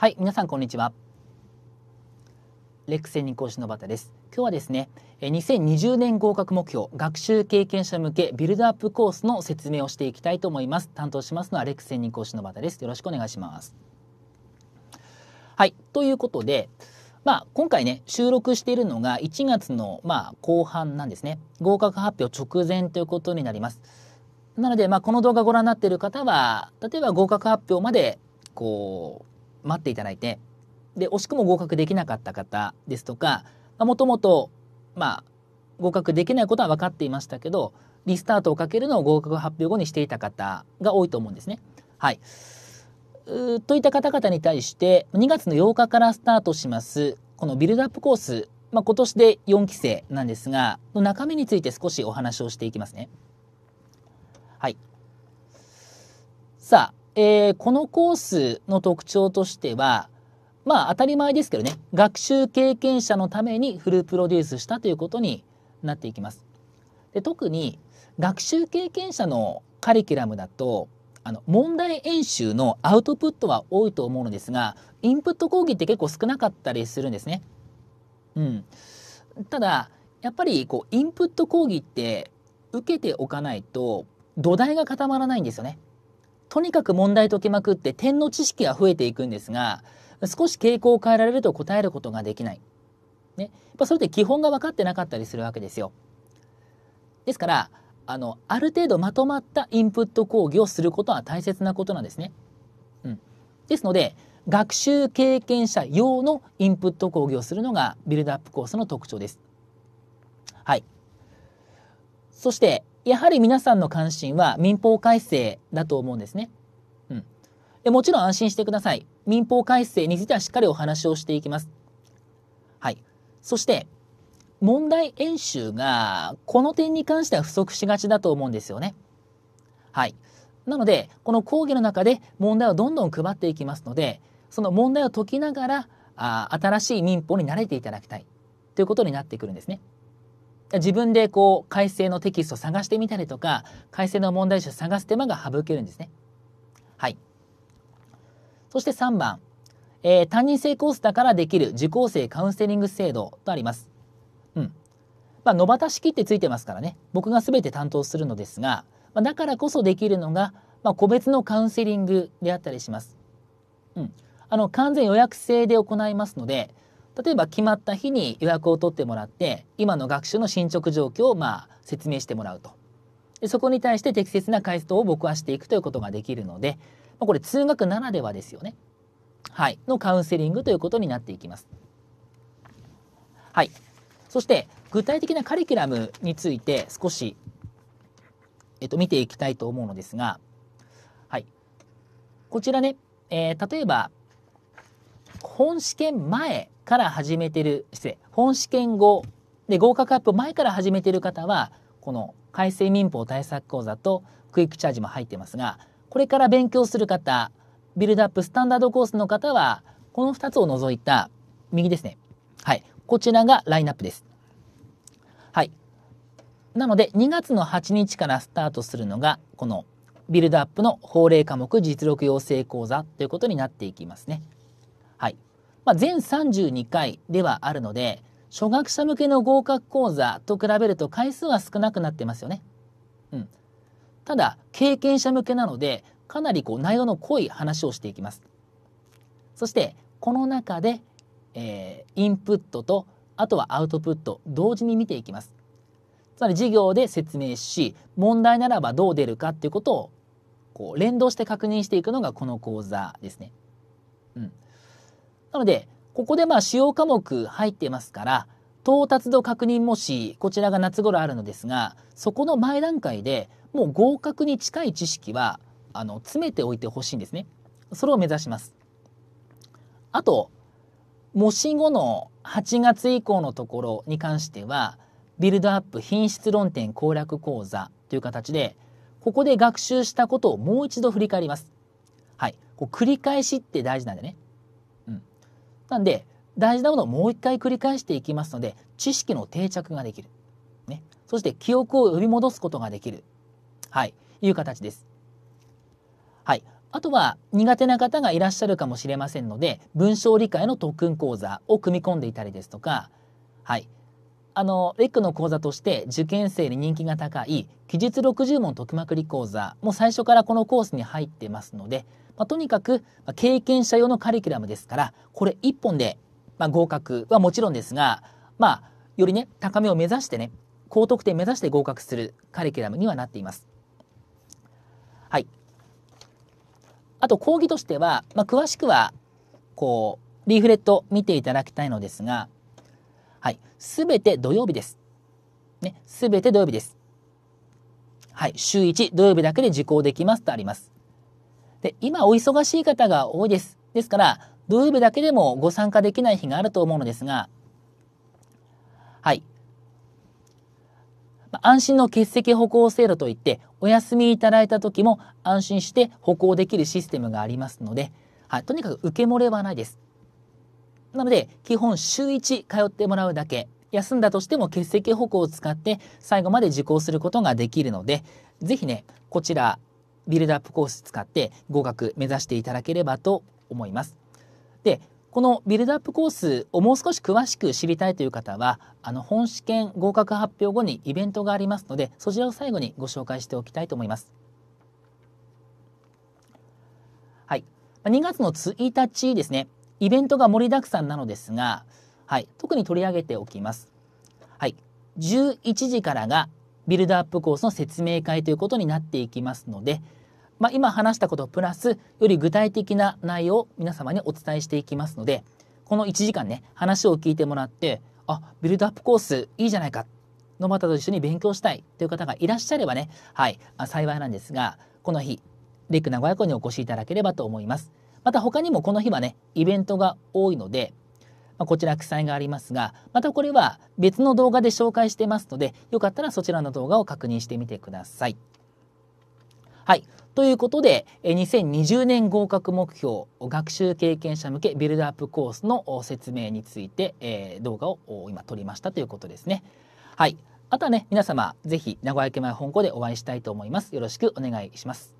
はい、皆さんこんにちは。レック専任講師のバタです。今日はですね、2020年合格目標、学習経験者向けビルドアップコースの説明をしていきたいと思います。担当しますのはレック専任講師のバタです。よろしくお願いします。はい、ということで、まあ、今回ね収録しているのが1月のまあ後半なんですね合格発表直前ということになりますなのでまあこの動画ご覧になっている方は例えば合格発表までこう待っていただいてで惜しくも合格できなかった方ですとかもともとまあ合格できないことは分かっていましたけどリスタートをかけるのを合格発表後にしていた方が多いと思うんですね。はい、といった方々に対して2月の8日からスタートしますこのビルドアップコース、まあ、今年で4期生なんですがの中身について少しお話をしていきますね。はい、さあえー、このコースの特徴としては、まあ当たり前ですけどね、学習経験者のためにフルプロデュースしたということになっていきます。で特に学習経験者のカリキュラムだと、あの問題演習のアウトプットは多いと思うのですが、インプット講義って結構少なかったりするんですね。うん。ただ、やっぱりこうインプット講義って受けておかないと土台が固まらないんですよね。とにかく問題解けまくって点の知識が増えていくんですが少し傾向を変えられると答えることができない。ね、やっぱそれって基本が分かってなかったりするわけですよ。ですからあのある程度まとまったインプット講義をすることは大切なことなんですね。うん、ですので学習経験者用のインプット講義をするのがビルドアップコースの特徴です。はい。そしてやはり皆さんの関心は民法改正だと思うんですね。うん。でもちろん安心してください。民法改正についてはしっかりお話をしていきます。はい。そして、問題演習がこの点に関しては不足しがちだと思うんですよね。はい。なので、この講義の中で問題をどんどん配っていきますので、その問題を解きながら、あ新しい民法に慣れていただきたいということになってくるんですね。自分でこう改正のテキスト探してみたりとか改正の問題集探す手間が省けるんですね。はい。そして3番、えー、担任生コースだからできる受講生カウンセリング制度とあります。うん。まあ、野端式ってついてますからね僕が全て担当するのですが、まあ、だからこそできるのが、まあ、個別のカウンセリングであったりします。うん。あの完全予約制で行いますので例えば決まった日に予約を取ってもらって今の学習の進捗状況をまあ説明してもらうとでそこに対して適切な回答を僕はしていくということができるので、まあ、これ通学ならではですよね。はい、のカウンセリングということになっていきます。はい、そして具体的なカリキュラムについて少し、えっと、見ていきたいと思うのですが、はい、こちらね、えー、例えば本試験前から始めてる、失礼、本試験後で合格アップ前から始めてる方は、この改正民法対策講座とクイックチャージも入ってますが、これから勉強する方、ビルドアップスタンダードコースの方は、この2つを除いた右ですね。はい。こちらがラインナップです。はい。なので、2月の8日からスタートするのが、このビルドアップの法令科目実力養成講座ということになっていきますね。はいまあ、全32回ではあるので初学者向けの合格講座と比べると回数は少なくなってますよね。うん、ただ経験者向けなのでかなりこう内容の濃い話をしていきます。そしてこの中で、えー、インプットとあとはアウトプット同時に見ていきます。つまり授業で説明し問題ならばどう出るかっていうことをこう連動して確認していくのがこの講座ですね。うんなので、ここでまあ主要科目入ってますから、到達度確認もし、こちらが夏頃あるのですが、そこの前段階でもう合格に近い知識は、あの、詰めておいてほしいんですね。それを目指します。あと、模試後の8月以降のところに関しては、ビルドアップ品質論点攻略講座という形で、ここで学習したことをもう一度振り返ります。はい。こう繰り返しって大事なんでね。なんで大事なものをもう一回繰り返していきますので知識の定着ができる、ね、そして記憶を呼び戻すことができる、はい、いう形です。はい、あとは苦手な方がいらっしゃるかもしれませんので文章理解の特訓講座を組み込んでいたりですとか、はい、あの、レックの講座として受験生に人気が高い記述60問解きまくり講座も最初からこのコースに入ってますので、まあ、とにかく経験者用のカリキュラムですから、これ1本で、まあ、合格はもちろんですが、まあ、よりね、高めを目指してね、高得点目指して合格するカリキュラムにはなっています。はい。あと講義としては、まあ、詳しくは、こう、リーフレット見ていただきたいのですが、はい。すべて土曜日です。ね。すべて土曜日です。はい。週1、土曜日だけで受講できますとあります。で、今お忙しい方が多いです。ですから、土曜日だけでもご参加できない日があると思うのですが、はい。安心の欠席歩行制度といって、お休みいただいた時も安心して歩行できるシステムがありますので、はい、とにかく受け漏れはないです。なので、基本週1通ってもらうだけ、休んだとしても欠席歩行を使って最後まで受講することができるので、ぜひね、こちら、ビルドアップコース使って合格目指していただければと思います。で、このビルドアップコースをもう少し詳しく知りたいという方は、あの本試験合格発表後にイベントがありますので、そちらを最後にご紹介しておきたいと思います。はい、2月の1日ですね。イベントが盛りだくさんなのですが、はい、特に取り上げておきます。はい、11時からがビルドアップコースの説明会ということになっていきますので、まあ、今話したことプラスより具体的な内容を皆様にお伝えしていきますのでこの1時間ね話を聞いてもらってあビルドアップコースいいじゃないかの方と一緒に勉強したいという方がいらっしゃればねはい幸いなんですがこの日レック名古屋校にお越しいただければと思います。また他にもこの日はねイベントが多いので、まあ、こちら記載がありますがまたこれは別の動画で紹介してますのでよかったらそちらの動画を確認してみてください。はい。ということで、2020年合格目標、学習経験者向けビルドアップコースの説明について、え動画を今撮りましたということですね。はい。あとはね、皆様、是非名古屋駅前本校でお会いしたいと思います。よろしくお願いします。